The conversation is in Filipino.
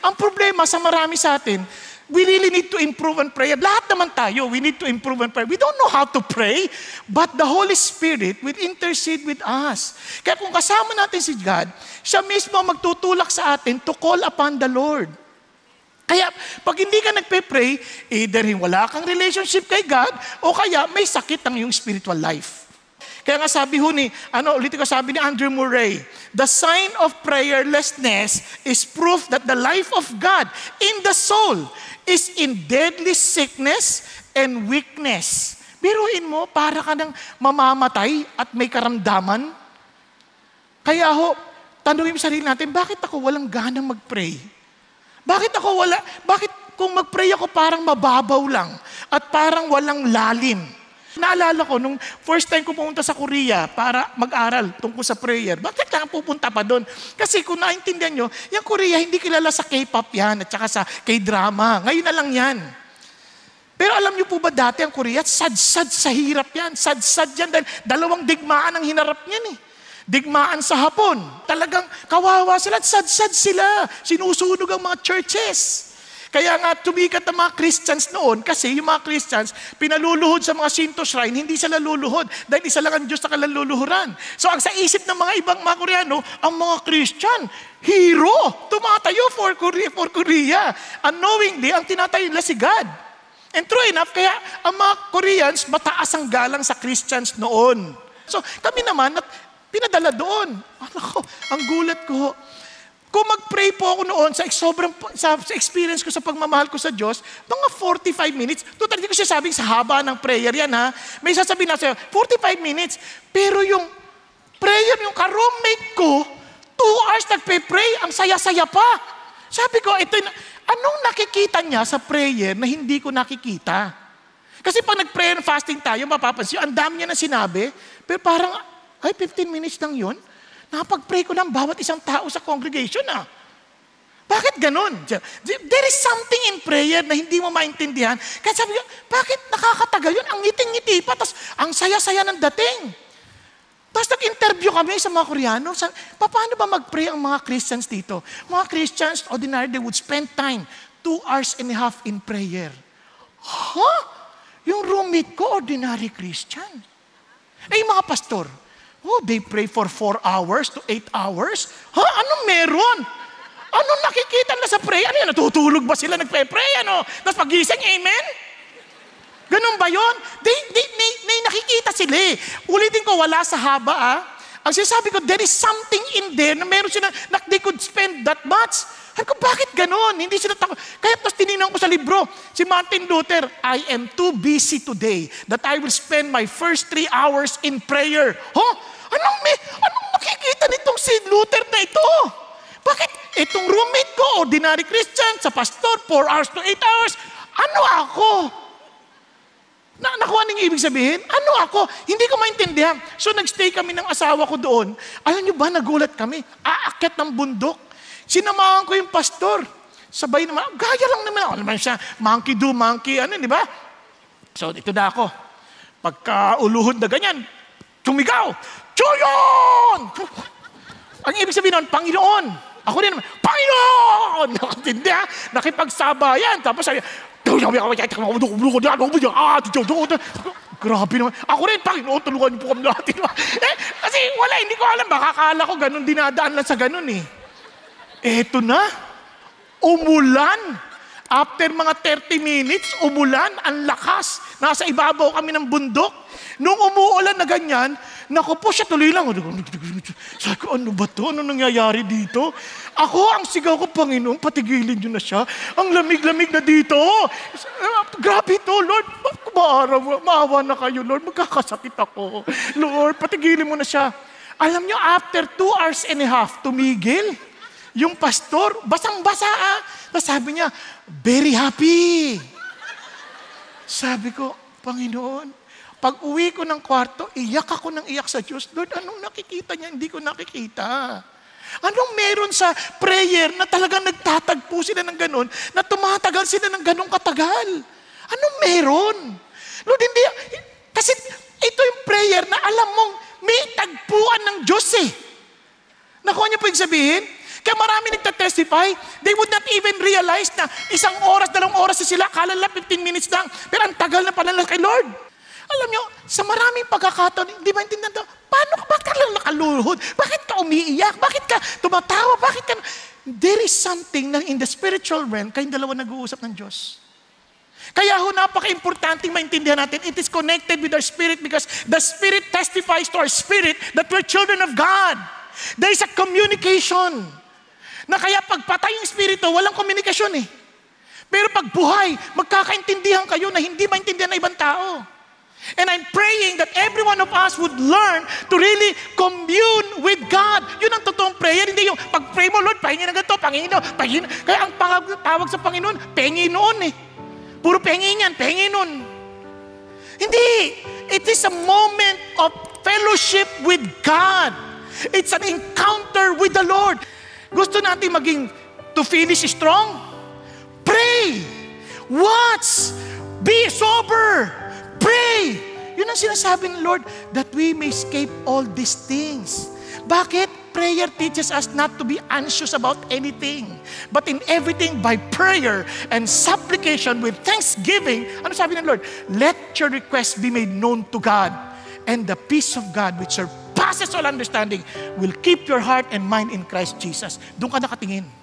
Ang problema sa marami sa atin, we really need to improve on prayer. Lahat naman tayo, we need to improve on prayer. We don't know how to pray, but the Holy Spirit will intercede with us. Kaya kung kasama natin si God, siya mismo ang magtutulak sa atin to call upon the Lord. Kaya pag hindi ka nagpe-pray, either wala kang relationship kay God, o kaya may sakit ang iyong spiritual life. Kaya nga sabi ho ni, ano, ulit ko sabi ni Andrew Murray, the sign of prayerlessness is proof that the life of God in the soul is in deadly sickness and weakness. Biruin mo, para ka ng mamamatay at may karamdaman. Kaya ho, tanungin mo sarili natin, bakit ako walang ganang mag-pray? Bakit ako wala, bakit kung mag-pray ako parang mababaw lang at parang walang lalim? Naalala ko, nung first time ko pumunta sa Korea para mag-aral tungkol sa prayer, bakit lang pupunta pa doon? Kasi kung naintindihan nyo, yung Korea hindi kilala sa K-pop yan at saka sa K-drama. Ngayon na lang yan. Pero alam niyo po ba dati ang Korea, sad-sad sa hirap yan, sad-sad yan dahil dalawang digmaan ang hinarap niyan eh. Digmaan sa hapon. Talagang kawawa sila, sad-sad sila. Sinusunog ang mga churches. Kaya nga tumikat ang mga Christians noon kasi yung mga Christians, pinaluluhod sa mga Shinto shrine, hindi sila luluhod dahil isa lang ang Diyos na kalaluluhuran. So ang sa isip ng mga ibang mga Koreano, ang mga Christian, hero, tumatayo for Korea, for Korea. Unknowingly, ang tinatayo nila si God. And true enough, kaya ang mga Koreans, mataas ang galang sa Christians noon. So kami naman, at pinadala doon. Ano ah, ko, ang gulat ko. Kung mag-pray po ako noon sa, sobrang, sa, sa experience ko sa pagmamahal ko sa Diyos, mga 45 minutes, total, hindi ko sabing sa haba ng prayer yan ha. May sasabihin na sa'yo, 45 minutes. Pero yung prayer, yung ka-roommate ko, two hours nagpe-pray, ang saya-saya pa. Sabi ko, ito, anong nakikita niya sa prayer na hindi ko nakikita? Kasi pag nag-prayer and fasting tayo, mapapansin, ang dami niya na sinabi, pero parang, ay, 15 minutes lang yun? Napag-pray ko ng bawat isang tao sa congregation ah. Bakit ganun? There is something in prayer na hindi mo maintindihan. Kaya sabi ko, bakit nakakatagal yun? Ang ngiting-ngiti pa, tapos ang saya-saya ng dating. Tapos nag-interview kami sa mga Koreano. Sa, paano ba mag-pray ang mga Christians dito? Mga Christians, ordinary, they would spend time, two hours and a half in prayer. Huh? Yung roommate ko, ordinary Christian. Eh, mga pastor, Oh, they pray for 4 hours to 8 hours? Ha? Anong meron? Anong nakikita nila sa prayer? Ano yan? Natutulog ba sila nagpe-pray? Ano? Tapos pagising, amen? Ganun ba yun? They, they, they, they nakikita sila eh. Ulitin ko, wala sa haba ah. Ang sinasabi ko, there is something in there na meron sila, na they could spend that much. Sabi ko, bakit ganun? Hindi sila takot. Kaya tapos tininang ko sa libro, si Martin Luther, I am too busy today that I will spend my first three hours in prayer. Huh? itong si Luther na ito? Bakit itong roommate ko, ordinary Christian, sa pastor, 4 hours to 8 hours, ano ako? Na nakuha niyong ibig sabihin? Ano ako? Hindi ko maintindihan. So nagstay kami ng asawa ko doon. Alam niyo ba, nagulat kami. Aakyat ng bundok. Sinamahan ko yung pastor. Sabay naman, gaya lang naman ako. Naman siya, monkey do, monkey, ano, di ba? So, ito na ako. Pagka uluhod na ganyan, tumigaw, Chuyon! Ang ibig sabihin nun, Panginoon. Ako din naman, Panginoon! Nakatindi ha? Nakipagsabayan. Tapos sabi, Grabe naman. Ako rin, Panginoon, tulungan niyo po kami lahat. eh, kasi wala, hindi ko alam. Makakala ko ganun, dinadaan lang sa ganun eh. Eto na. Umulan. After mga 30 minutes, umulan, ang lakas. Nasa ibabaw kami ng bundok. Nung umuulan na ganyan, naku po siya tuloy lang. Sabi ko, ano ba to? Ano nangyayari dito? Ako, ang sigaw ko, Panginoon, patigilin nyo na siya. Ang lamig-lamig na dito. Grabe to, Lord. Maaraw, maawa na kayo, Lord. Magkakasakit ako. Lord, patigilin mo na siya. Alam niyo, after two hours and a half, tumigil. Yung pastor, basang-basa ah. Tapos sabi niya, very happy. Sabi ko, Panginoon, pag uwi ko ng kwarto, iyak ako ng iyak sa Diyos. Lord, anong nakikita niya? Hindi ko nakikita. Anong meron sa prayer na talagang nagtatagpo sila ng ganun, na tumatagal sila ng ganun katagal? Anong meron? Lord, hindi, kasi ito yung prayer na alam mong may tagpuan ng Diyos eh. Nakuha niyo po yung sabihin? Kaya marami nagtatestify, they would not even realize na isang oras, dalawang oras na sila, akala nila 15 minutes lang, pero ang tagal na pala kay Lord. Alam nyo, sa maraming pagkakataon, hindi ba maintindihan to, paano ka, bakit ka lang nakaluluhod? Bakit ka umiiyak? Bakit ka tumatawa? Bakit ka... There is something na in the spiritual realm, kayong dalawa nag-uusap ng Diyos. Kaya ho, napaka-importante maintindihan natin. It is connected with our spirit because the spirit testifies to our spirit that we're children of God. There is a communication. Na kaya pag patay yung espiritu, walang komunikasyon eh. Pero pag buhay, magkakaintindihan kayo na hindi maintindihan ng ibang tao. And I'm praying that every one of us would learn to really commune with God. Yun ang totoong prayer. Hindi yung pag-pray mo, Lord, pahingin na ganito, Panginoon, pahingin. Kaya ang tawag sa Panginoon, Panginoon eh. Puro pahingin yan, Panginoon. Hindi. It is a moment of fellowship with God. It's an encounter with the Lord. Gusto natin maging to finish strong? Pray! Watch! Be sober! Pray! Yun ang sinasabi ng Lord, that we may escape all these things. Bakit? Prayer teaches us not to be anxious about anything, but in everything by prayer and supplication with thanksgiving. Ano sabi ng Lord? Let your request be made known to God, and the peace of God which surpasses surpasses all understanding will keep your heart and mind in Christ Jesus. Doon ka nakatingin.